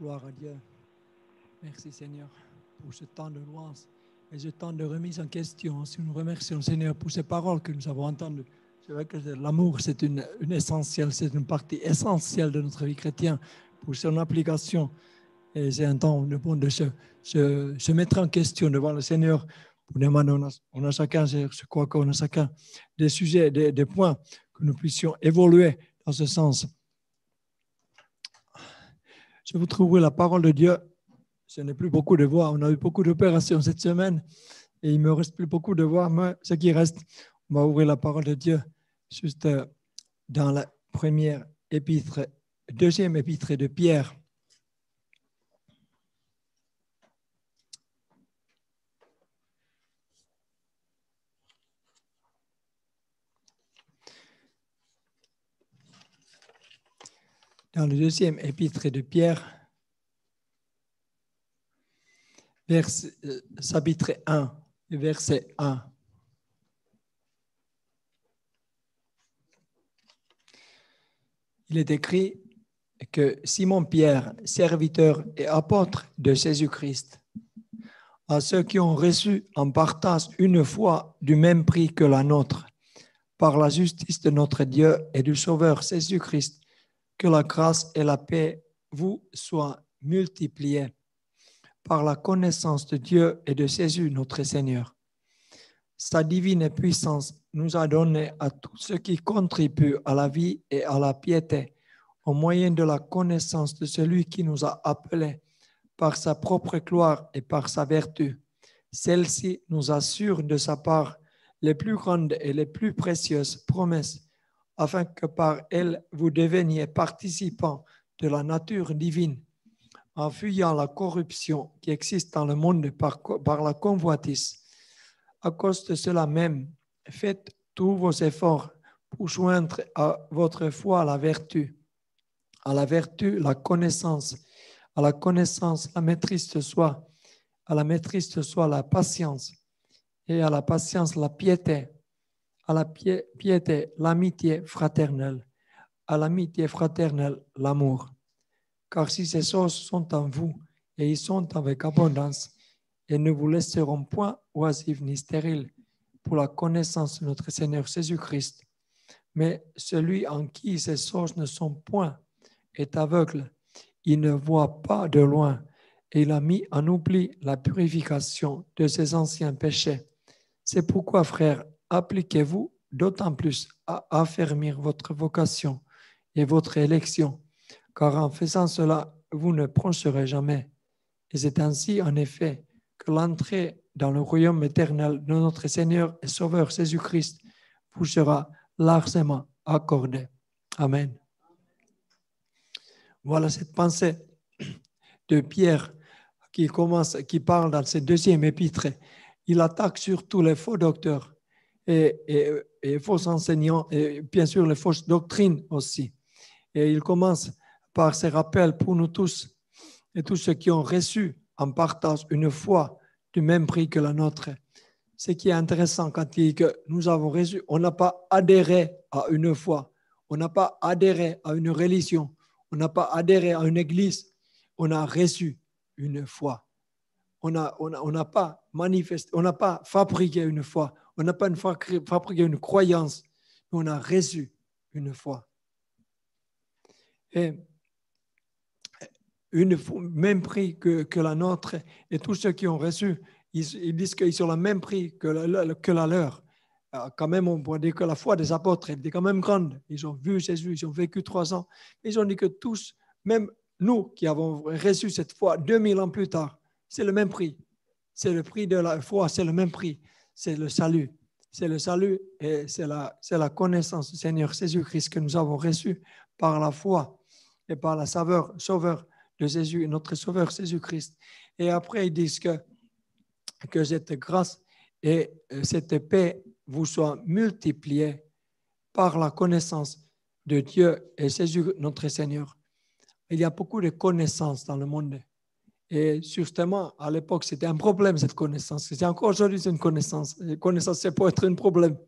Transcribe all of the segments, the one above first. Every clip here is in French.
Gloire à Dieu. Merci Seigneur pour ce temps de louange et ce temps de remise en question. Si nous remercions Seigneur pour ces paroles que nous avons entendues, c'est vrai que l'amour, c'est une, une essentielle, c'est une partie essentielle de notre vie chrétienne pour son application. Et c'est un temps de, se, se, mettre en question devant le Seigneur. Pour demander, on a, chacun, je crois qu'on a chacun des sujets, des, des points que nous puissions évoluer dans ce sens. Je vous la parole de Dieu, ce n'est plus beaucoup de voix. On a eu beaucoup d'opérations cette semaine et il me reste plus beaucoup de voix. Mais ce qui reste, on va ouvrir la parole de Dieu juste euh, dans la première épître, deuxième épître de Pierre. Dans le deuxième épître de Pierre, euh, chapitre 1, verset 1. Il est écrit que Simon Pierre, serviteur et apôtre de Jésus-Christ, à ceux qui ont reçu en partage une fois du même prix que la nôtre, par la justice de notre Dieu et du Sauveur Jésus-Christ, que la grâce et la paix vous soient multipliées par la connaissance de Dieu et de Jésus notre Seigneur. Sa divine puissance nous a donné à tout ce qui contribue à la vie et à la piété au moyen de la connaissance de celui qui nous a appelés par sa propre gloire et par sa vertu. Celle-ci nous assure de sa part les plus grandes et les plus précieuses promesses afin que par elle vous deveniez participants de la nature divine, en fuyant la corruption qui existe dans le monde par, par la convoitise. À cause de cela même, faites tous vos efforts pour joindre à votre foi la vertu, à la vertu la connaissance, à la connaissance la maîtrise de soi, à la maîtrise de soi la patience, et à la patience la piété, à la piété l'amitié fraternelle, à l'amitié fraternelle l'amour. Car si ces choses sont en vous et ils sont avec abondance, et ne vous laisseront point oisifs ni stériles pour la connaissance de notre Seigneur Jésus-Christ, mais celui en qui ces choses ne sont point est aveugle, il ne voit pas de loin, et il a mis en oubli la purification de ses anciens péchés. C'est pourquoi, frères, appliquez-vous d'autant plus à affermir votre vocation et votre élection, car en faisant cela, vous ne proncerez jamais. Et c'est ainsi, en effet, que l'entrée dans le royaume éternel de notre Seigneur et Sauveur Jésus-Christ vous sera largement accordée. Amen. Voilà cette pensée de Pierre qui commence, qui parle dans ce deuxième épître. Il attaque surtout les faux docteurs et, et, faux enseignants, et bien sûr les fausses doctrines aussi. Et il commence par ces rappels pour nous tous et tous ceux qui ont reçu en partage une foi du même prix que la nôtre. Ce qui est intéressant quand il dit que nous avons reçu, on n'a pas adhéré à une foi, on n'a pas adhéré à une religion, on n'a pas adhéré à une église, on a reçu une foi. On a, on n'a pas manifesté, on n'a pas fabriqué une foi, on n'a pas une foi une croyance, mais on a reçu une foi. Et une même prix que, la nôtre, et tous ceux qui ont reçu, ils, disent qu'ils ont le même prix que la, que la leur. Ah, quand même, on pourrait dire que la foi des apôtres, elle était quand même grande. Ils ont vu Jésus, ils ont vécu trois ans. Ils ont dit que tous, même nous qui avons reçu cette foi 2000 ans plus tard, c'est le même prix. C'est le prix de la foi, c'est le même prix c'est le salut. C'est le salut et c'est la, la connaissance du Seigneur Jésus-Christ que nous avons reçu par la foi et par la saveur, sauveur de Jésus, notre sauveur Jésus-Christ. Et après, ils disent que, que cette grâce et euh, cette paix vous soient multipliées par la connaissance de Dieu et Jésus, notre Seigneur. Il y a beaucoup de connaissances dans le monde. Et justement, à l'époque, c'était un problème, cette connaissance. C'est encore aujourd'hui une connaissance. La connaissance, c'est pour être un problème.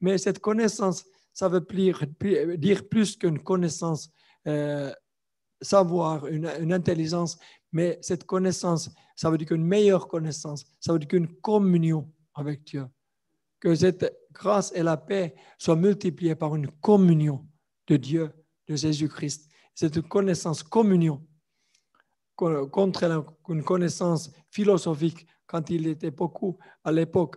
Mais cette connaissance, ça veut dire, plus qu'une connaissance, euh, savoir, une, une, intelligence. Mais cette connaissance, ça veut dire qu'une meilleure connaissance, ça veut dire qu'une communion avec Dieu. Que cette grâce et la paix soient multipliées par une communion de Dieu, de Jésus-Christ. C'est une connaissance, communion contre une connaissance philosophique quand il était beaucoup à l'époque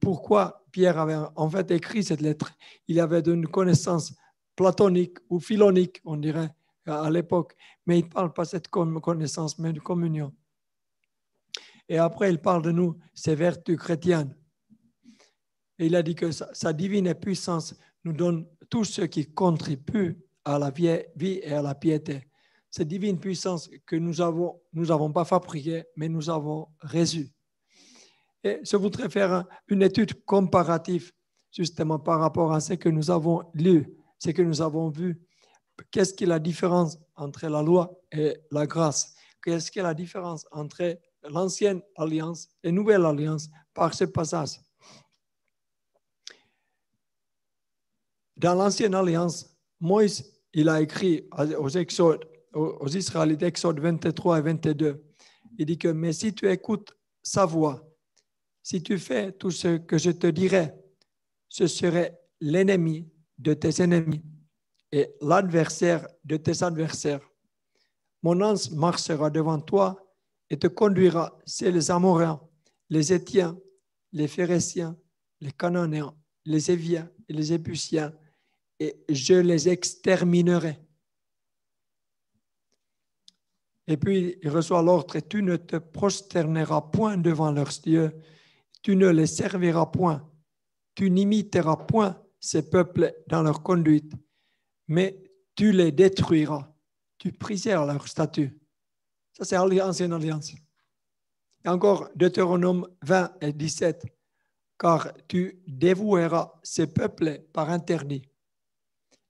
pourquoi Pierre avait en fait écrit cette lettre. Il avait une connaissance platonique ou philonique, on dirait, à l'époque, mais il ne parle pas de cette connaissance, mais de communion. Et après, il parle de nous, ses vertus chrétiennes. Et il a dit que sa, divine puissance nous donne tout ce qui contribue à la vie et à la piété cette divine puissance que nous avons, nous n'avons pas fabriquée, mais nous avons reçue. Et je voudrais faire une étude comparative justement par rapport à ce que nous avons lu, ce que nous avons vu. Qu'est-ce qui est la différence entre la loi et la grâce Qu'est-ce qui est la différence entre l'ancienne alliance et nouvelle alliance par ce passage Dans l'ancienne alliance, Moïse, il a écrit aux Exodes aux Israélites, Exode 23 et 22. Il dit que, mais si tu écoutes sa voix, si tu fais tout ce que je te dirai, ce serait l'ennemi de tes ennemis et l'adversaire de tes adversaires. Mon ange marchera devant toi et te conduira c'est les Amoréens, les Étiens, les Phérésiens, les Cananéens, les Éviens et les Épusiens, et je les exterminerai. Et puis il reçoit l'ordre, tu ne te prosterneras point devant leurs dieux, tu ne les serviras point, tu n'imiteras point ces peuples dans leur conduite, mais tu les détruiras, tu priseras leur statut. Ça, c'est l'ancienne alliance. Et encore Deutéronome 20 et 17, car tu dévoueras ces peuples par interdit.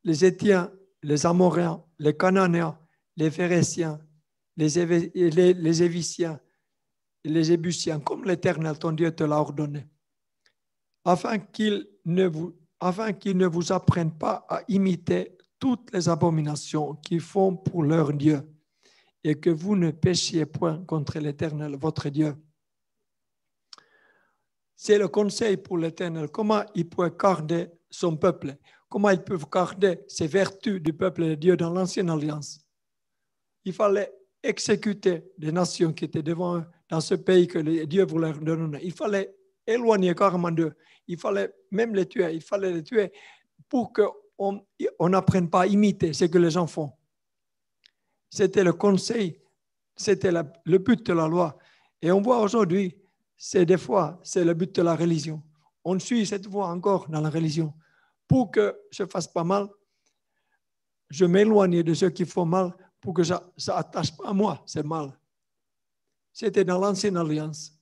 Les Éthiens les Amoréens, les Cananéens, les Phéréciens, les, les, Éviciens, les comme l'Éternel, ton Dieu, te l'a ordonné, afin ne vous qu'ils ne vous apprennent pas à imiter toutes les abominations qu'ils font pour leur Dieu, et que vous ne péchiez point contre l'Éternel, votre Dieu. C'est le conseil pour l'Éternel, comment il peut garder son peuple, comment ils peuvent garder ses vertus du peuple de Dieu dans l'ancienne alliance. Il fallait exécuter les nations qui étaient devant eux dans ce pays que Dieu voulait donner. Il fallait éloigner carrément d'eux. Il fallait même les tuer. Il fallait les tuer pour qu'on on n'apprenne pas à imiter ce que les gens font. C'était le conseil, c'était le but de la loi. Et on voit aujourd'hui, c'est des fois, c'est le but de la religion. On suit cette voie encore dans la religion. Pour que je fasse pas mal, je m'éloigne de ceux qui font mal pour que ça n'attache pas à moi, c'est mal. C'était dans l'ancienne alliance.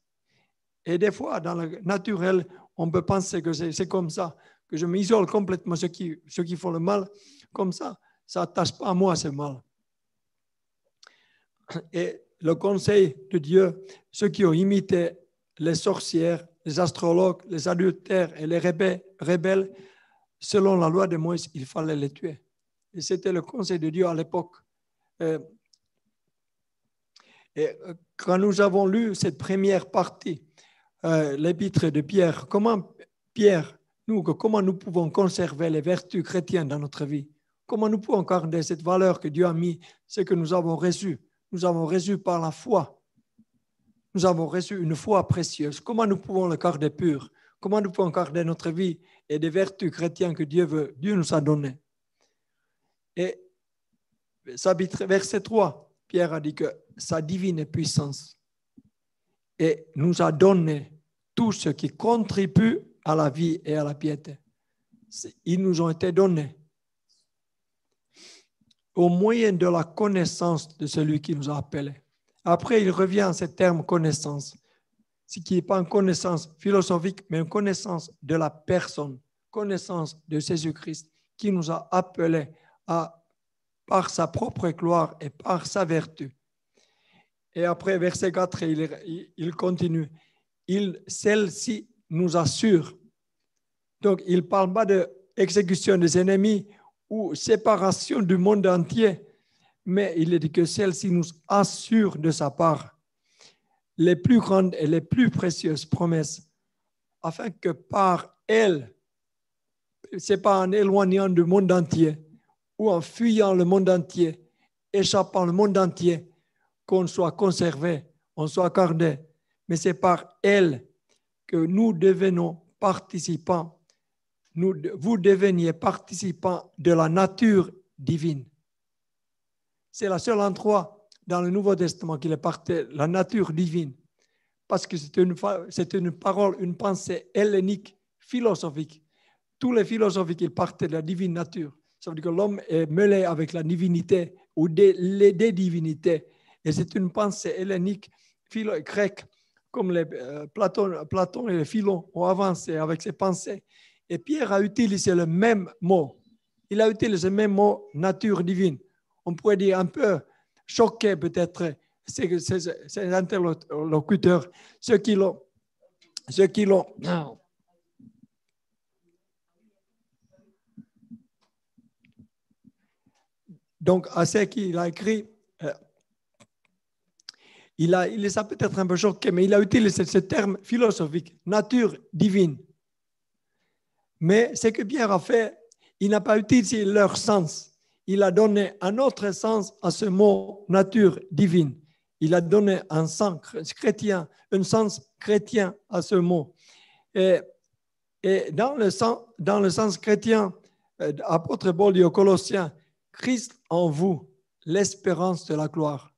Et des fois, dans le naturel, on peut penser que c'est comme ça, que je m'isole complètement ceux qui, ceux qui font le mal. Comme ça, ça n'attache pas à moi c'est mal. Et le conseil de Dieu, ceux qui ont imité les sorcières, les astrologues, les adultères et les rebelles, selon la loi de Moïse, il fallait les tuer. Et c'était le conseil de Dieu à l'époque. Euh, et euh, quand nous avons lu cette première partie, euh, l'épître de Pierre, comment Pierre, nous, comment nous pouvons conserver les vertus chrétiennes dans notre vie Comment nous pouvons garder cette valeur que Dieu a mis, ce que nous avons reçu Nous avons reçu par la foi. Nous avons reçu une foi précieuse. Comment nous pouvons le garder pur Comment nous pouvons garder notre vie et des vertus chrétiennes que Dieu veut, Dieu nous a données Et verset 3, Pierre a dit que sa divine puissance et nous a donné tout ce qui contribue à la vie et à la piété. Ils nous ont été donnés au moyen de la connaissance de celui qui nous a appelés. Après, il revient à ce terme connaissance, ce qui n'est pas une connaissance philosophique, mais une connaissance de la personne, connaissance de Jésus-Christ qui nous a appelés à par sa propre gloire et par sa vertu. Et après, verset 4, il, il continue. Il, celle-ci nous assure. Donc, il ne parle pas d'exécution des ennemis ou séparation du monde entier, mais il dit que celle-ci nous assure de sa part les plus grandes et les plus précieuses promesses, afin que par elle, c'est pas en éloignant du monde entier, ou en fuyant le monde entier, échappant le monde entier, qu'on soit conservé, on soit gardé. Mais c'est par elle que nous devenons participants, nous, vous deveniez participants de la nature divine. C'est la seule endroit dans le Nouveau Testament qu'il est de la nature divine, parce que c'est une, une parole, une pensée hellénique, philosophique. Tous les philosophes, ils partaient de la divine nature. Ça veut dire que l'homme est mêlé avec la divinité ou des, les, des divinités. Et c'est une pensée hellénique, philo grecque, comme les, euh, Platon, Platon et le Philon ont avancé avec ces pensées. Et Pierre a utilisé le même mot. Il a utilisé le même mot nature divine. On pourrait dire un peu choqué peut-être ces, ces, ces interlocuteurs, ceux qui ceux qui l'ont Donc, à ce qu'il a écrit, euh, il, a, il les a peut-être un peu choqués, mais il a utilisé ce terme philosophique, nature divine. Mais ce que Pierre a fait, il n'a pas utilisé leur sens. Il a donné un autre sens à ce mot nature divine. Il a donné un sens chrétien, un sens chrétien à ce mot. Et, dans, le sens, dans le sens chrétien, euh, apôtre Paul dit aux Colossiens, Christ en vous, l'espérance de la gloire.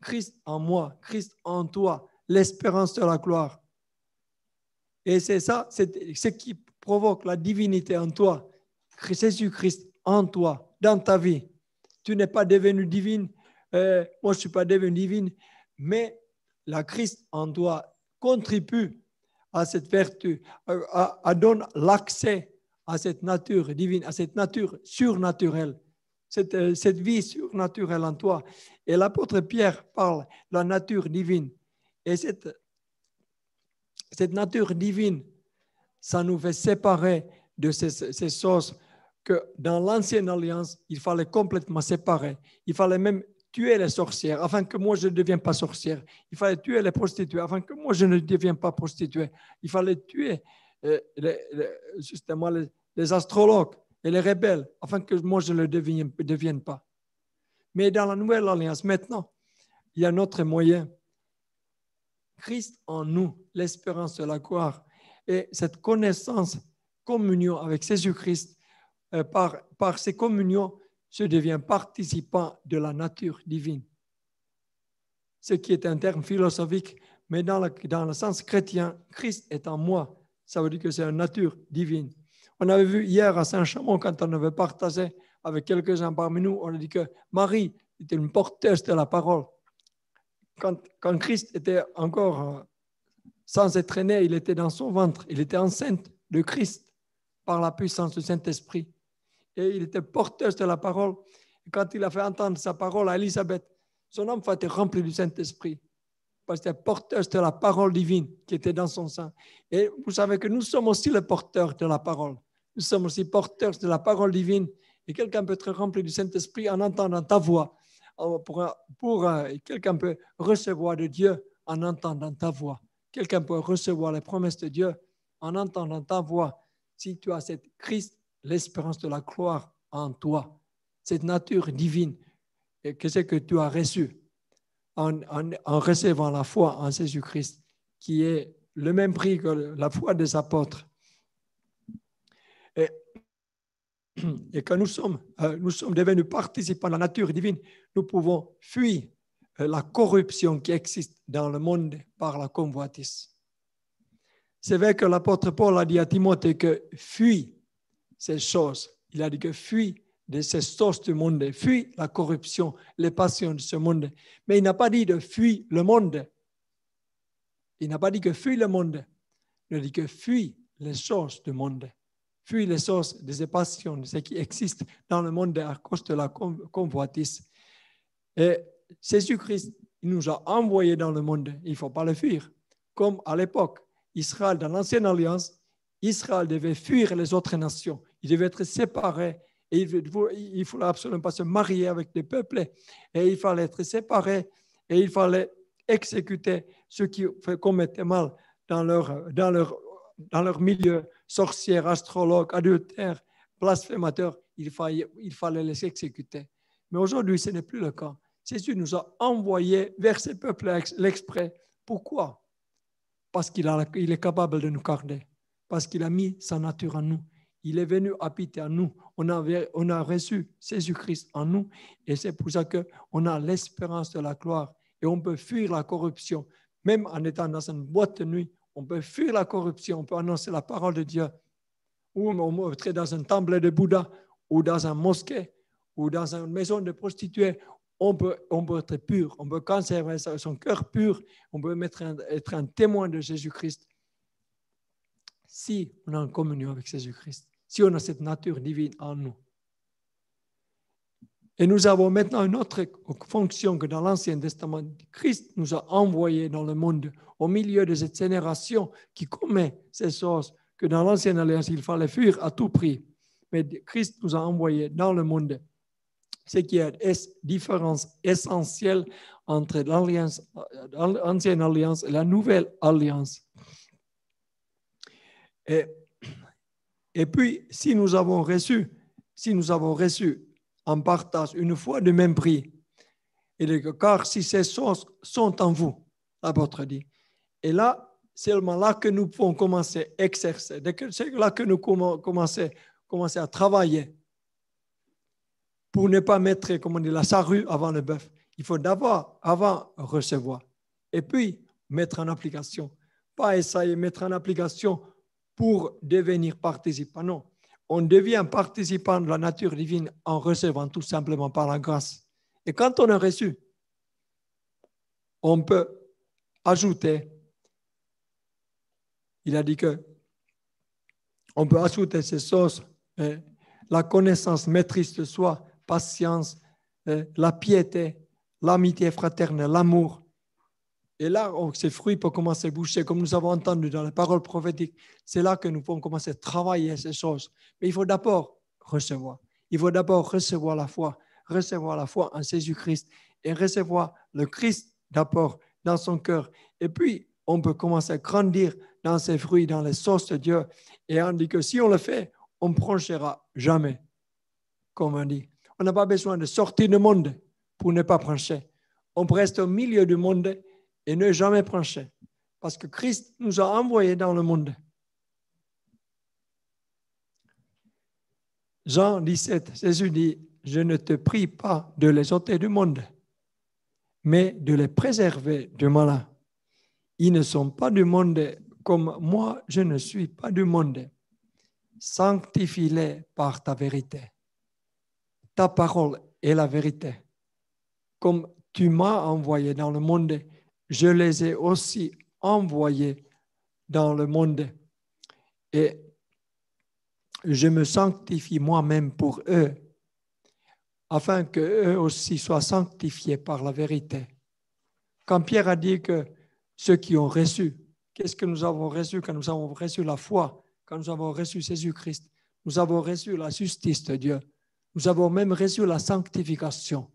Christ en moi, Christ en toi, l'espérance de la gloire. Et c'est ça, c'est ce qui provoque la divinité en toi. Jésus-Christ en toi, dans ta vie. Tu n'es pas devenu divine, euh, moi je ne suis pas devenu divine, mais la Christ en toi contribue à cette vertu, à, donne l'accès à cette nature divine, à cette nature surnaturelle euh, cette, vie surnaturelle en toi. Et l'apôtre Pierre parle de la nature divine. Et cette, cette nature divine, ça nous fait séparer de ces, ces choses que dans l'ancienne alliance, il fallait complètement séparer. Il fallait même tuer les sorcières afin que moi je ne devienne pas sorcière. Il fallait tuer les prostituées afin que moi je ne devienne pas prostituée. Il fallait tuer euh, justement les astrologues elle est rebelle afin que moi je ne le devienne, pas. Mais dans la nouvelle alliance, maintenant, il y a notre moyen. Christ en nous, l'espérance de la gloire, et cette connaissance, communion avec Jésus-Christ, euh, par, par ces communions, je deviens participant de la nature divine. Ce qui est un terme philosophique, mais dans, dans le sens chrétien, Christ est en moi. Ça veut dire que c'est une nature divine. On avait vu hier à Saint-Chamond, quand on avait partagé avec quelques-uns parmi nous, on a dit que Marie était une porteuse de la parole. Quand, Christ était encore euh, sans être né, il était dans son ventre, il était enceinte de Christ par la puissance du Saint-Esprit. Et il était porteuse de la parole. quand il a fait entendre sa parole à Elisabeth, son enfant était rempli du Saint-Esprit. Parce qu'il était porteuse de la parole divine qui était dans son sein. Et vous savez que nous sommes aussi les porteurs de la parole. Nous sommes aussi porteurs de la parole divine. Et quelqu'un peut être rempli du Saint-Esprit en entendant ta voix. Euh, pour, euh, quelqu'un peut recevoir de Dieu en entendant ta voix. Quelqu'un peut recevoir les promesses de Dieu en entendant ta voix. Si tu as cette Christ, l'espérance de la gloire en toi, cette nature divine, et que c'est que tu as reçu en recevant la foi en Jésus-Christ, qui est le même prix que la foi des apôtres. Et, et quand nous sommes, euh, nous sommes devenus participants à la nature divine, nous pouvons fuir euh, la corruption qui existe dans le monde par la convoitise. C'est vrai que l'apôtre Paul a dit à Timothée que fuis ces choses. Il a dit que fuis de ces sources du monde, fuis la corruption, les passions de ce monde. Mais il n'a pas dit de fuir le monde. Il n'a pas dit que fuis le monde. Il a dit que fuis les choses du monde fuit les sources des passions, de ce qui existe dans le monde à cause de la convoitise. Et Jésus-Christ nous a envoyés dans le monde, il ne faut pas le fuir. Comme à l'époque, Israël, dans l'ancienne alliance, Israël devait fuir les autres nations, il devait être séparé et il ne fallait absolument pas se marier avec des peuples et il fallait être séparé et il fallait exécuter ceux qui commettaient mal dans leur, dans leur dans leur milieu, sorcières, astrologues, adultères, blasphémateurs, il fallait, il fallait les exécuter. Mais aujourd'hui, ce n'est plus le cas. Jésus nous a envoyés vers ces peuples l'exprès. Pourquoi Parce qu'il il est capable de nous garder, parce qu'il a mis sa nature en nous. Il est venu habiter en nous. On a, on a reçu Jésus-Christ en nous. Et c'est pour ça qu'on a l'espérance de la gloire. Et on peut fuir la corruption. Même en étant dans une boîte de nuit, on peut fuir la corruption, on peut annoncer la parole de Dieu. Ou on peut être dans un temple de Bouddha, ou dans un mosquée, ou dans une maison de prostituées. On peut, être pur, on peut conserver son cœur pur, on peut être un témoin de Jésus-Christ. Si on a en communion avec Jésus-Christ, si on a cette nature divine en nous. Et nous avons maintenant une autre fonction que dans l'Ancien Testament, Christ nous a envoyés dans le monde au milieu de cette génération qui commet ces choses que dans l'Ancienne Alliance, il fallait fuir à tout prix. Mais Christ nous a envoyés dans le monde. Ce qui est différence essentielle entre l'Ancienne Alliance et la Nouvelle Alliance. Et, et puis, si nous avons reçu, si nous avons reçu en partage une fois du même prix. et car si ces choses sont en vous, l'apôtre dit. Et là, seulement là que nous pouvons commencer à exercer, c'est là que nous commençons commencer à travailler pour ne pas mettre, comme on dit, la charrue avant le bœuf. Il faut d'abord, avant, recevoir et puis mettre en application. Pas essayer mettre en application pour devenir participant, non on devient participant de la nature divine en recevant tout simplement par la grâce. Et quand on a reçu, on peut ajouter, il a dit que on peut ajouter ces choses, hein, la connaissance, maîtrise de soi, patience, hein, la piété, l'amitié fraternelle, l'amour, et là, oh, ces fruits peuvent commencer à boucher, comme nous avons entendu dans la parole prophétique. C'est là que nous pouvons commencer à travailler ces choses. Mais il faut d'abord recevoir. Il faut d'abord recevoir la foi, recevoir la foi en Jésus-Christ et recevoir le Christ d'abord dans son cœur. Et puis, on peut commencer à grandir dans ses fruits, dans les sources de Dieu. Et on dit que si on le fait, on ne jamais, comme on dit. On n'a pas besoin de sortir du monde pour ne pas prêcher. On reste au milieu du monde et ne jamais pencher. parce que Christ nous a envoyés dans le monde. Jean 17, Jésus dit, je ne te prie pas de les ôter du monde, mais de les préserver du malin. Ils ne sont pas du monde comme moi, je ne suis pas du monde. Sanctifie-les par ta vérité. Ta parole est la vérité. Comme tu m'as envoyé dans le monde, je les ai aussi envoyés dans le monde. Et je me sanctifie moi-même pour eux, afin que eux aussi soient sanctifiés par la vérité. Quand Pierre a dit que ceux qui ont reçu, qu'est-ce que nous avons reçu quand nous avons reçu la foi, quand nous avons reçu Jésus-Christ Nous avons reçu la justice de Dieu. Nous avons même reçu la sanctification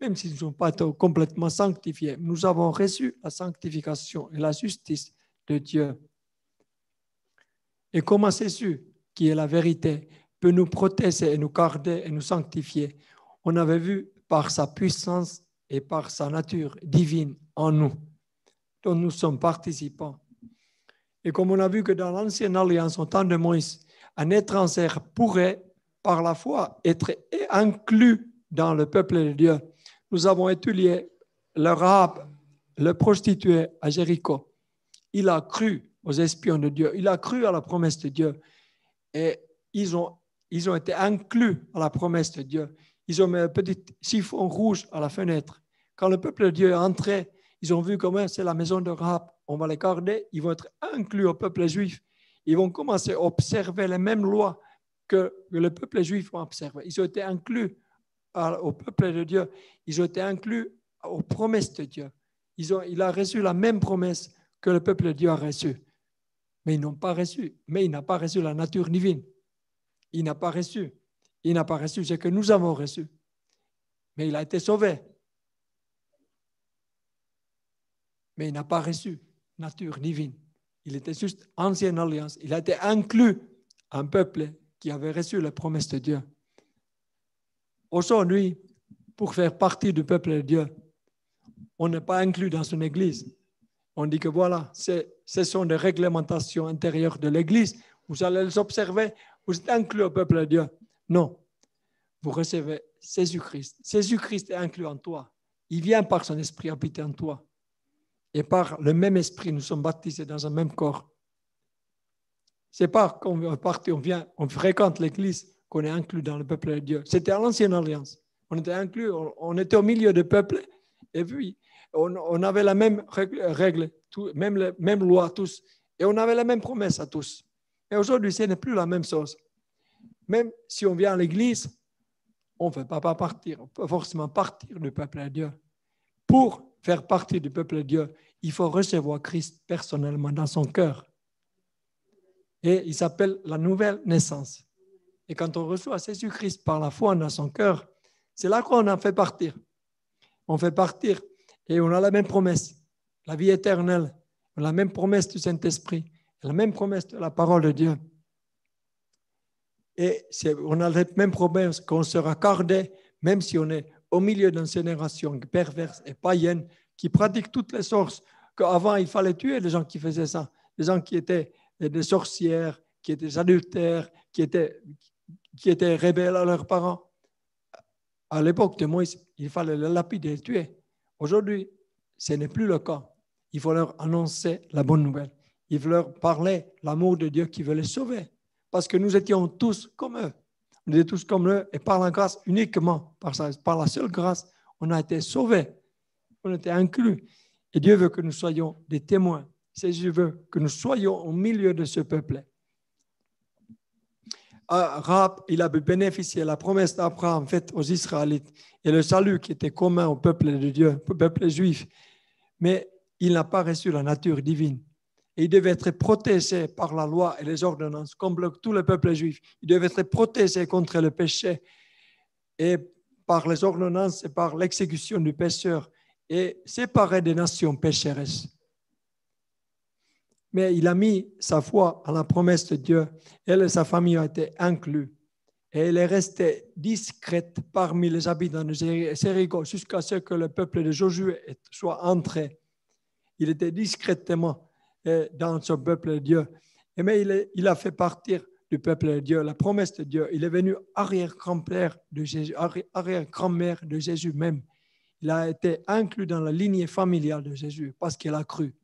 même s'ils ne sont pas complètement sanctifiés, nous avons reçu la sanctification et la justice de Dieu. Et comment Jésus, qui est la vérité, peut nous protéger et nous garder et nous sanctifier On avait vu par sa puissance et par sa nature divine en nous, dont nous sommes participants. Et comme on a vu que dans l'ancienne alliance, au temps de Moïse, un étranger pourrait, par la foi, être inclus dans le peuple de Dieu nous avons étudié le rab, le prostitué à Jéricho. Il a cru aux espions de Dieu, il a cru à la promesse de Dieu et ils ont, ils ont été inclus à la promesse de Dieu. Ils ont mis un petit chiffon rouge à la fenêtre. Quand le peuple de Dieu est entré, ils ont vu comment c'est la maison de rap. On va les garder, ils vont être inclus au peuple juif. Ils vont commencer à observer les mêmes lois que le peuple juif a observées. Ils ont été inclus au peuple de Dieu, ils ont été inclus aux promesses de Dieu. Ils ont, il a reçu la même promesse que le peuple de Dieu a reçue. Mais ils n'ont pas reçu. Mais il n'a pas reçu la nature divine. Il n'a pas reçu. Il n'a pas reçu ce que nous avons reçu. Mais il a été sauvé. Mais il n'a pas reçu nature divine. Il était juste ancienne alliance. Il a été inclus un peuple qui avait reçu la promesse de Dieu. Aujourd'hui, pour faire partie du peuple de Dieu, on n'est pas inclus dans son église. On dit que voilà, ce sont des réglementations intérieures de l'église. Vous allez les observer, vous êtes inclus au peuple de Dieu. Non, vous recevez Jésus-Christ. Jésus-Christ est inclus en toi. Il vient par son esprit habiter en toi. Et par le même esprit, nous sommes baptisés dans un même corps. C'est pas qu'on on vient, on fréquente l'église qu'on est inclus dans le peuple de Dieu. C'était à l'ancienne alliance. On était inclus, on, était au milieu du peuple, et puis on, avait la même règle, même, la, même loi tous, et on avait la même promesse à tous. Et aujourd'hui, ce n'est plus la même chose. Même si on vient à l'église, on ne peut pas partir, on peut forcément partir du peuple de Dieu. Pour faire partie du peuple de Dieu, il faut recevoir Christ personnellement dans son cœur. Et il s'appelle la nouvelle naissance. Et quand on reçoit Jésus-Christ par la foi dans son cœur, c'est là qu'on en fait partir. On fait partir et on a la même promesse, la vie éternelle, la même promesse du Saint-Esprit, la même promesse de la parole de Dieu. Et on a la même promesse qu'on sera gardé, même si on est au milieu d'une génération perverse et païenne qui pratique toutes les sources. Avant, il fallait tuer les gens qui faisaient ça, les gens qui étaient des sorcières, qui étaient des adultères, qui étaient qui étaient rebelles à leurs parents. À l'époque de Moïse, il fallait les lapider et les tuer. Aujourd'hui, ce n'est plus le cas. Il faut leur annoncer la bonne nouvelle. Il faut leur parler l'amour de Dieu qui veut les sauver. Parce que nous étions tous comme eux. Nous étions tous comme eux. Et par la grâce, uniquement par, la seule grâce, on a été sauvés. On était inclus. Et Dieu veut que nous soyons des témoins. C'est je veut que nous soyons au milieu de ce peuple. Rahab, il a bénéficié de la promesse d'Abraham faite aux Israélites et le salut qui était commun au peuple de Dieu, au peuple juif. Mais il n'a pas reçu la nature divine. il devait être protégé par la loi et les ordonnances, comme tout le peuple juif. Il devait être protégé contre le péché et par les ordonnances et par l'exécution du pécheur et séparé des nations pécheresses mais il a mis sa foi à la promesse de Dieu. Elle et sa famille ont été inclus. Et elle est restée discrète parmi les habitants de Jéricho jusqu'à ce que le peuple de Josué soit entré. Il était discrètement euh, dans ce peuple de Dieu. Et mais il, il, a fait partir du peuple de Dieu, la promesse de Dieu. Il est venu arrière-grand-mère de Jésus, arrière-grand-mère de Jésus même. Il a été inclus dans la lignée familiale de Jésus parce qu'il a cru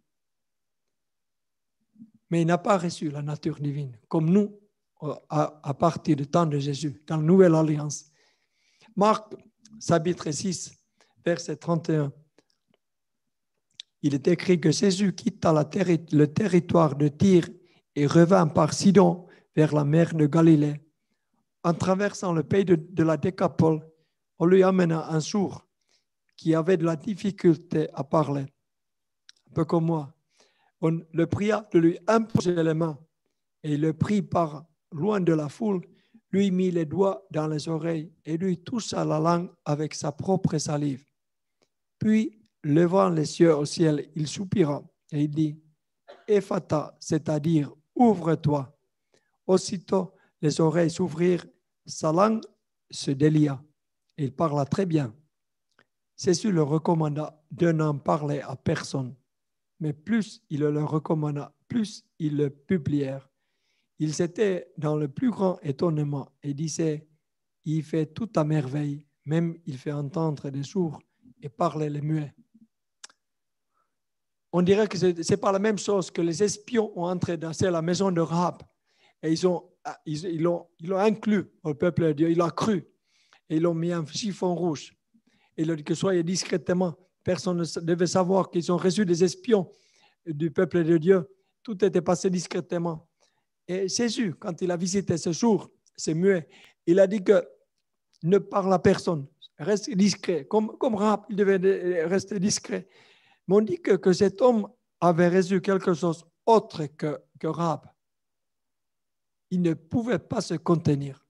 mais il n'a pas reçu la nature divine, comme nous, euh, à, partir du temps de Jésus, dans la Nouvelle Alliance. Marc, chapitre 6, verset 31. Il est écrit que Jésus quitta la le territoire de Tyr et revint par Sidon vers la mer de Galilée. En traversant le pays de, la Décapole, on lui amena un sourd qui avait de la difficulté à parler, un peu comme moi on le pria de lui imposer les mains. Et le prit par loin de la foule, lui mit les doigts dans les oreilles et lui toucha la langue avec sa propre salive. Puis, levant les yeux au ciel, il soupira et il dit, Ephata, c'est-à-dire ouvre-toi. Aussitôt, les oreilles s'ouvrirent, sa langue se délia. Il parla très bien. Jésus le recommanda de n'en parler à personne mais plus il le recommanda, plus ils le publièrent. Ils étaient dans le plus grand étonnement et disaient, il fait tout à merveille, même il fait entendre les sourds et parler les muets. On dirait que ce n'est pas la même chose que les espions ont entré dans la maison de Rahab et ils ont ah, ils, l'ont inclus au peuple de Dieu, ils l'ont cru et ils l'ont mis en chiffon rouge. Et ils ont dit que soyez discrètement Personne ne devait savoir qu'ils ont reçu des espions du peuple de Dieu. Tout était passé discrètement. Et Jésus, quand il a visité ce jour, c'est muet. Il a dit que ne parle à personne, reste discret. Comme, comme rap, il devait rester discret. Mais on dit que, cet homme avait reçu quelque chose autre que, que Rab. Il ne pouvait pas se contenir.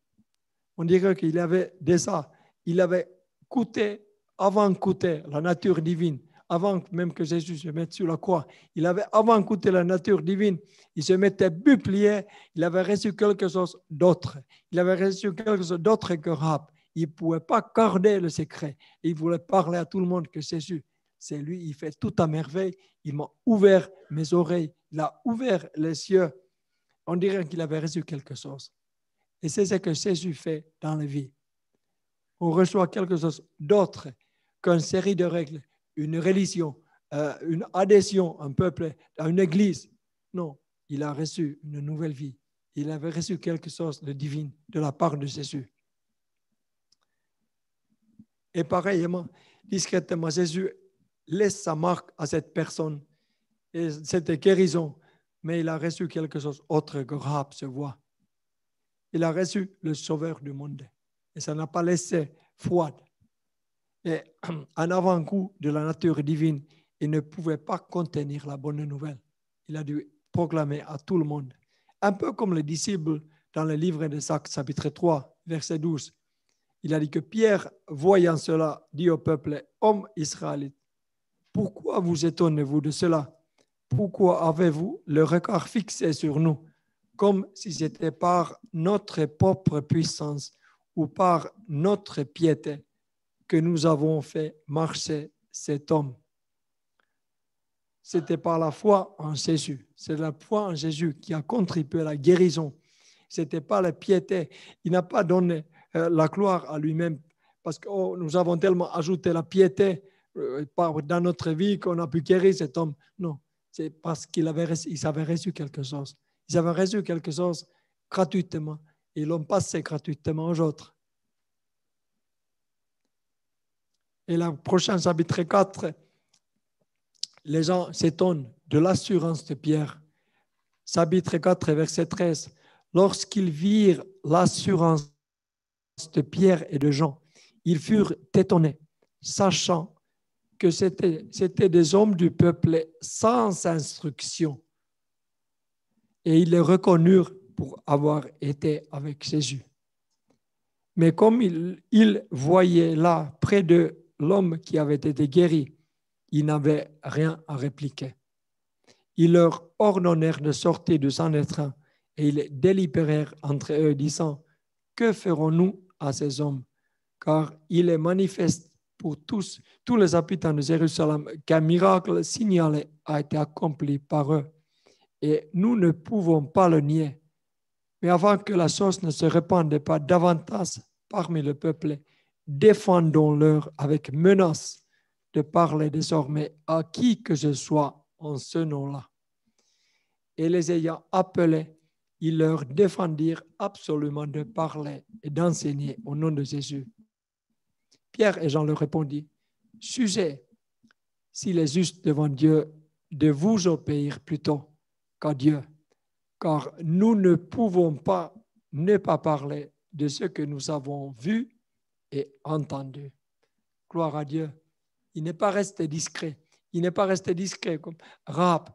On dirait qu'il avait déjà, il avait coûté avant coûté la nature divine, avant même que Jésus se mette sur la croix, il avait avant coûté la nature divine, il se mettait buplié, il avait reçu quelque chose d'autre, il avait reçu quelque chose d'autre que rap. Il ne pouvait pas garder le secret. Il voulait parler à tout le monde que Jésus, c'est lui, il fait tout à merveille. Il m'a ouvert mes oreilles, il a ouvert les yeux. On dirait qu'il avait reçu quelque chose. Et c'est ce que Jésus fait dans la vie. On reçoit quelque chose d'autre qu'une série de règles, une religion, euh, une adhésion, un peuple, à une église. Non, il a reçu une nouvelle vie. Il avait reçu quelque chose de divin de la part de Jésus. Et pareillement, discrètement, Jésus laisse sa marque à cette personne. Et c'était guérison, mais il a reçu quelque chose d'autre que Rahab se voit. Il a reçu le sauveur du monde. Et ça n'a pas laissé froide et en avant-goût de la nature divine, il ne pouvait pas contenir la bonne nouvelle. Il a dû proclamer à tout le monde. Un peu comme les disciples dans le livre des Actes, chapitre 3, verset 12. Il a dit que Pierre, voyant cela, dit au peuple, homme israélite, pourquoi vous étonnez-vous de cela Pourquoi avez-vous le regard fixé sur nous, comme si c'était par notre propre puissance ou par notre piété que nous avons fait marcher cet homme. C'était par la foi en Jésus. C'est la foi en Jésus qui a contribué à la guérison. C'était pas la piété. Il n'a pas donné euh, la gloire à lui-même parce que oh, nous avons tellement ajouté la piété euh, dans notre vie qu'on a pu guérir cet homme. Non, c'est parce qu'il avait, il avait reçu quelque chose. Ils avaient reçu quelque chose gratuitement. Et l'ont passé gratuitement aux autres. et la prochain chapitre 4, les gens s'étonnent de l'assurance de Pierre. Chapitre 4, verset 13. Lorsqu'ils virent l'assurance de Pierre et de Jean, ils furent étonnés, sachant que c'était des hommes du peuple sans instruction. Et ils les reconnurent pour avoir été avec Jésus. Mais comme ils, voyaient là, près de l'homme qui avait été guéri, il n'avait rien à répliquer. Ils leur ordonnèrent de sortir de son Sanhédrin et ils délibérèrent entre eux, disant Que ferons-nous à ces hommes Car il est manifeste pour tous, tous les habitants de Jérusalem qu'un miracle signalé a été accompli par eux et nous ne pouvons pas le nier. Mais avant que la sauce ne se répande pas davantage parmi le peuple, défendons-leur avec menace de parler désormais à qui que ce soit en ce nom-là. Et les ayant appelés, ils leur défendirent absolument de parler et d'enseigner au nom de Jésus. Pierre et Jean leur répondirent, Sujet, s'il est juste devant Dieu de vous obéir plutôt qu'à Dieu, car nous ne pouvons pas ne pas parler de ce que nous avons vu et entendu. Gloire à Dieu. Il n'est pas resté discret. Il n'est pas resté discret comme rap,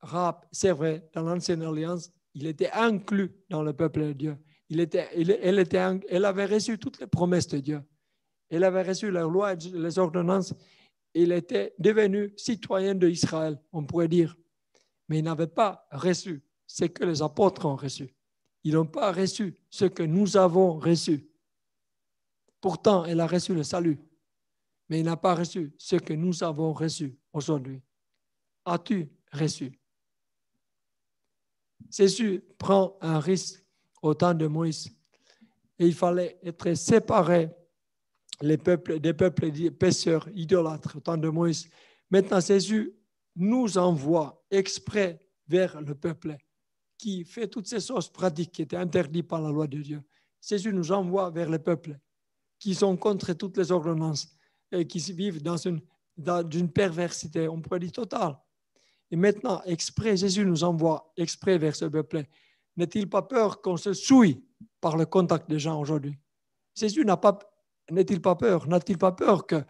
rap. c'est vrai, dans l'ancienne alliance, il était inclus dans le peuple de Dieu. Il était, elle, était, elle avait reçu toutes les promesses de Dieu. Elle avait reçu la loi, les ordonnances. Il était devenu citoyen d'Israël, on pourrait dire. Mais il n'avait pas reçu ce que les apôtres ont reçu. Ils n'ont pas reçu ce que nous avons reçu. Pourtant, elle a reçu le salut, mais il n'a pas reçu ce que nous avons reçu aujourd'hui. As-tu reçu? Jésus prend un risque au temps de Moïse. Et il fallait être séparé les peuples, des peuples pécheurs, idolâtres au temps de Moïse. Maintenant, Jésus nous envoie exprès vers le peuple qui fait toutes ces choses pratiques qui étaient interdites par la loi de Dieu. Jésus nous envoie vers le peuple qui sont contre toutes les ordonnances et qui vivent dans une, dans perversité, on pourrait dire totale. Et maintenant, exprès, Jésus nous envoie exprès vers ce peuple. N'est-il pas peur qu'on se souille par le contact des gens aujourd'hui Jésus n'a pas, n'est-il pas peur N'a-t-il pas peur que,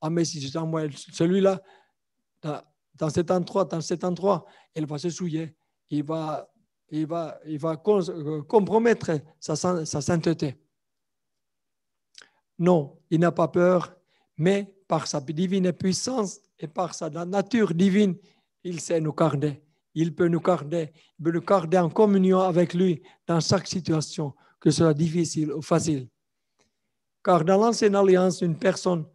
ah mais si je celui-là, dans cet endroit, dans cet endroit, il va se souiller, il va, il va, il va euh, compromettre sa sainteté. Non, il n'a pas peur, mais par sa divine puissance et par sa nature divine, il sait nous garder. Il peut nous garder, il peut nous garder en communion avec lui dans chaque situation, que ce soit difficile ou facile. Car dans l'ancienne alliance, une personne,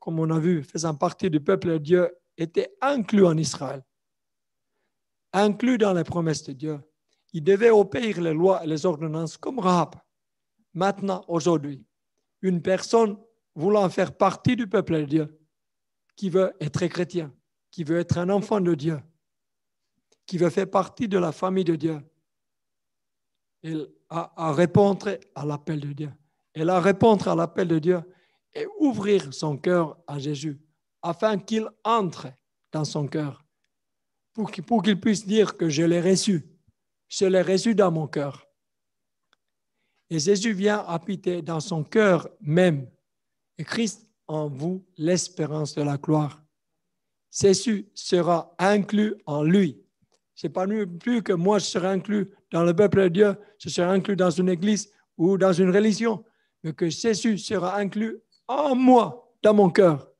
comme on a vu, faisant partie du peuple de Dieu, était inclus en Israël, inclus dans les promesses de Dieu. Il devait obéir les lois et les ordonnances comme Rahab, maintenant, aujourd'hui une personne voulant faire partie du peuple de Dieu, qui veut être chrétien, qui veut être un enfant de Dieu, qui veut faire partie de la famille de Dieu, elle a à répondre à l'appel de Dieu. Elle a à répondre à l'appel de Dieu et ouvrir son cœur à Jésus afin qu'il entre dans son cœur pour qu'il puisse dire que je l'ai reçu. Je l'ai reçu dans mon cœur. Et Jésus vient habiter dans son cœur même. Et Christ en vous l'espérance de la gloire. Jésus sera inclus en lui. n'est pas plus que moi je serai inclus dans le peuple de Dieu, je serai inclus dans une église ou dans une religion, mais que Jésus sera inclus en moi, dans mon cœur.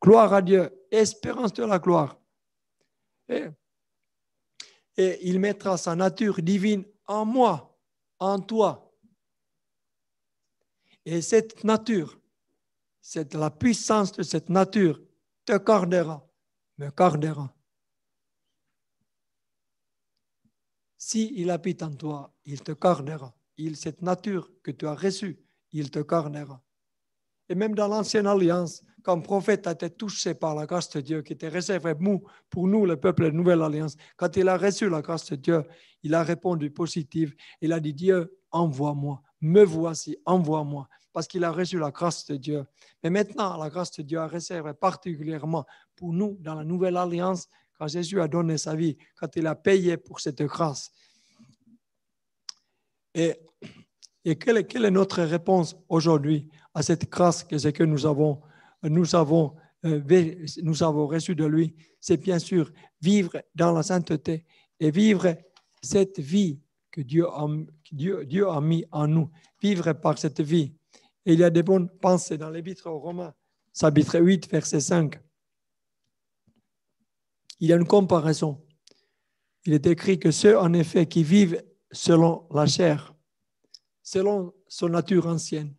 Gloire à Dieu, espérance de la gloire. et il mettra sa nature divine en moi, en toi, et cette nature, c'est la puissance de cette nature te carnera, me carnera. Si il habite en toi, il te cordera. Il, cette nature que tu as reçue, il te cordera. Et même dans l'ancienne alliance, quand le prophète a été touché par la grâce de Dieu qui était réservée pour nous, le peuple de Nouvelle Alliance, quand il a reçu la grâce de Dieu, il a répondu positif. Il a dit Dieu, envoie-moi, me voici, envoie-moi parce qu'il a reçu la grâce de Dieu. Mais maintenant, la grâce de Dieu a réservé particulièrement pour nous dans la nouvelle alliance, quand Jésus a donné sa vie, quand il a payé pour cette grâce. Et, et quelle, quelle, est notre réponse aujourd'hui à cette grâce que c'est que nous avons, nous avons, euh, nous avons reçue de lui C'est bien sûr vivre dans la sainteté et vivre cette vie que Dieu a, Dieu, Dieu a mis en nous, vivre par cette vie il y a des bonnes pensées dans l'Épître aux Romains, chapitre 8, verset 5. Il y a une comparaison. Il est écrit que ceux, en effet, qui vivent selon la chair, selon son nature ancienne.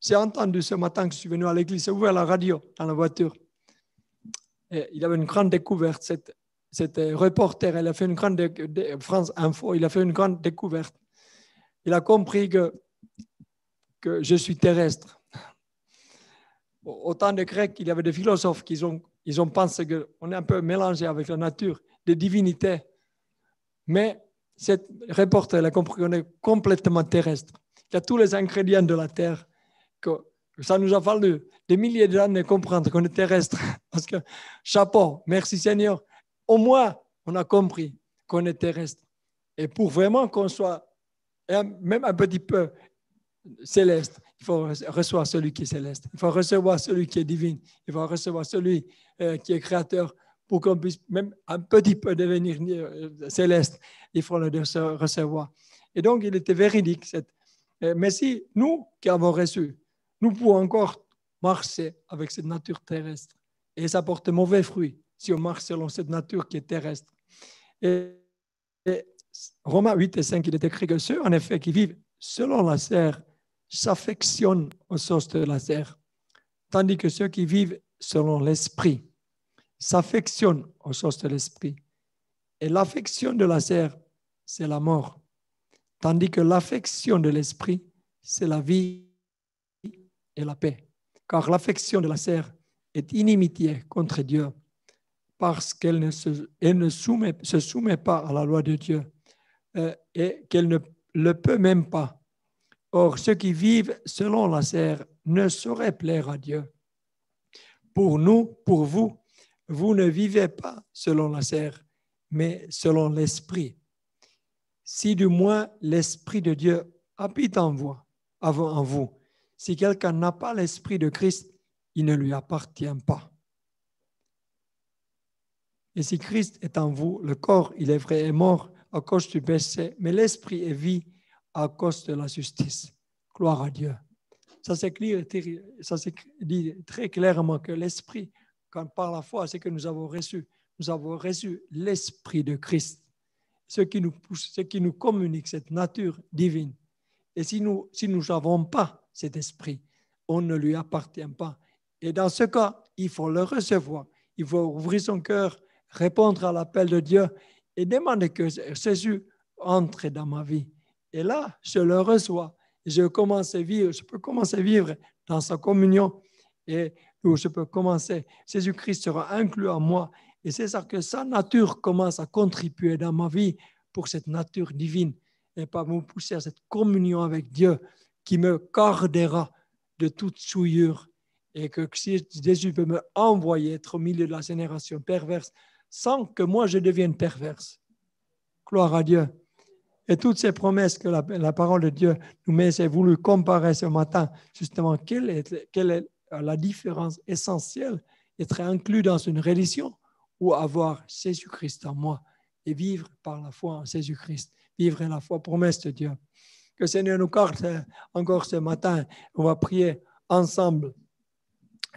J'ai entendu ce matin que je suis venu à l'église, j'ai ouvert la radio dans la voiture. il avait une grande découverte, C'était reporter, a fait une grande, France Info, il a fait une grande découverte. Il a compris que que je suis terrestre. Autant de Grecs, il y avait des philosophes qui ont, ils ont pensé qu'on est un peu mélangé avec la nature, des divinités. Mais cette reporter, elle a compris qu'on est complètement terrestre, Il y a tous les ingrédients de la terre, que ça nous a fallu des milliers d'années comprendre qu'on est terrestre. Parce que, chapeau, merci Seigneur, au moins on a compris qu'on est terrestre. Et pour vraiment qu'on soit même un petit peu céleste, il faut recevoir celui qui est céleste. Il faut recevoir celui qui est divin. Il faut recevoir celui euh, qui est créateur pour qu'on puisse même un petit peu devenir euh, céleste. Il faut le recevoir. Et donc, il était véridique. Cette... Euh, mais si nous qui avons reçu, nous pouvons encore marcher avec cette nature terrestre. Et ça porte mauvais fruit si on marche selon cette nature qui est terrestre. Et, Romains 8 et 5, il est écrit que ceux, en effet, qui vivent selon la serre, s'affectionnent aux sources de la serre, tandis que ceux qui vivent selon l'esprit s'affectionnent aux sources de l'esprit. Et l'affection de la serre, c'est la mort, tandis que l'affection de l'esprit, c'est la vie et la paix. Car l'affection de la serre est inimitié contre Dieu, parce qu'elle ne, se, soumet, pas à la loi de Dieu, euh, et qu'elle ne le peut même pas, Or, ceux qui vivent selon la serre ne sauraient plaire à Dieu. Pour nous, pour vous, vous ne vivez pas selon la serre, mais selon l'Esprit. Si du moins l'Esprit de Dieu habite en vous, avant en vous. si quelqu'un n'a pas l'Esprit de Christ, il ne lui appartient pas. Et si Christ est en vous, le corps, il est vrai, est mort à cause du péché, mais l'Esprit est vie à cause de la justice. Gloire à Dieu. Ça s'écrit très clairement que l'Esprit, quand par la foi, ce que nous avons reçu, nous avons reçu l'Esprit de Christ, ce qui nous pousse, ce qui nous communique cette nature divine. Et si nous si nous n'avons pas cet Esprit, on ne lui appartient pas. Et dans ce cas, il faut le recevoir. Il faut ouvrir son cœur, répondre à l'appel de Dieu et demander que Jésus entre dans ma vie et là, je le reçois. Je commence à vivre, je peux commencer à vivre dans sa communion et où je peux commencer. Jésus-Christ sera inclus en moi. Et c'est ça que sa nature commence à contribuer dans ma vie pour cette nature divine et pas me pousser à cette communion avec Dieu qui me gardera de toute souillure. Et que si Jésus peut me envoyer être au milieu de la génération perverse sans que moi je devienne perverse. Gloire à Dieu. Et toutes ces promesses que la, parole de Dieu nous met, c'est voulu comparer ce matin, justement, quelle est, quelle est la différence essentielle d'être inclus dans une religion ou avoir Jésus-Christ en moi et vivre par la foi en Jésus-Christ, vivre la foi promesse de Dieu. Que Seigneur nous garde euh, encore ce matin. On va prier ensemble.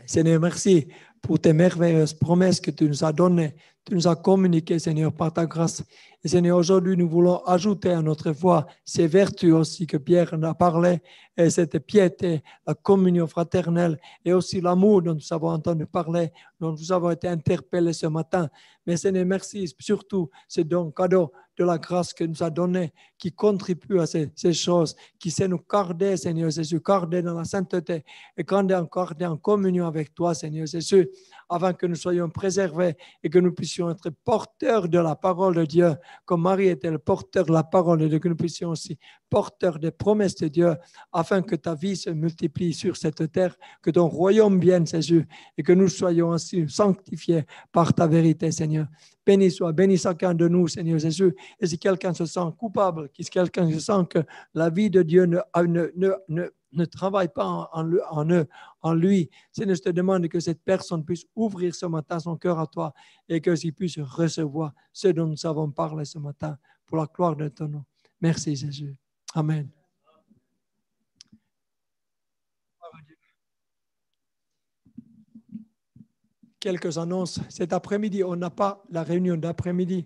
Seigneur, merci pour tes merveilleuses promesses que tu nous as données tu nous as communiqué, Seigneur, par ta grâce. Et Seigneur, aujourd'hui, nous voulons ajouter à notre foi ces vertus aussi que Pierre en a parlé, et cette piété, la communion fraternelle et aussi l'amour dont nous avons entendu parler, dont nous avons été interpellés ce matin. Mais Seigneur, merci surtout c'est donc cadeau de la grâce que nous a donné, qui contribue à ces, choses, qui sait nous garder, Seigneur Jésus, garder dans la sainteté et garder en, garder en communion avec toi, Seigneur Jésus, afin que nous soyons préservés et que nous puissions être porteurs de la parole de Dieu, comme Marie était le porteur de la parole, et que nous puissions aussi porteurs des promesses de Dieu, afin que ta vie se multiplie sur cette terre, que ton royaume vienne, Jésus, et que nous soyons ainsi sanctifiés par ta vérité, Seigneur. Béni soit, béni chacun de nous, Seigneur Jésus. Et si quelqu'un se sent coupable, si quelqu'un se sent que la vie de Dieu ne, ne, ne ne travaille pas en, eux, en lui. Seigneur, je te demande que cette personne puisse ouvrir ce matin son cœur à toi et que j'y puisse recevoir ce dont nous avons parlé ce matin pour la gloire de ton nom. Merci Jésus. Amen. Quelques annonces. Cet après-midi, on n'a pas la réunion d'après-midi.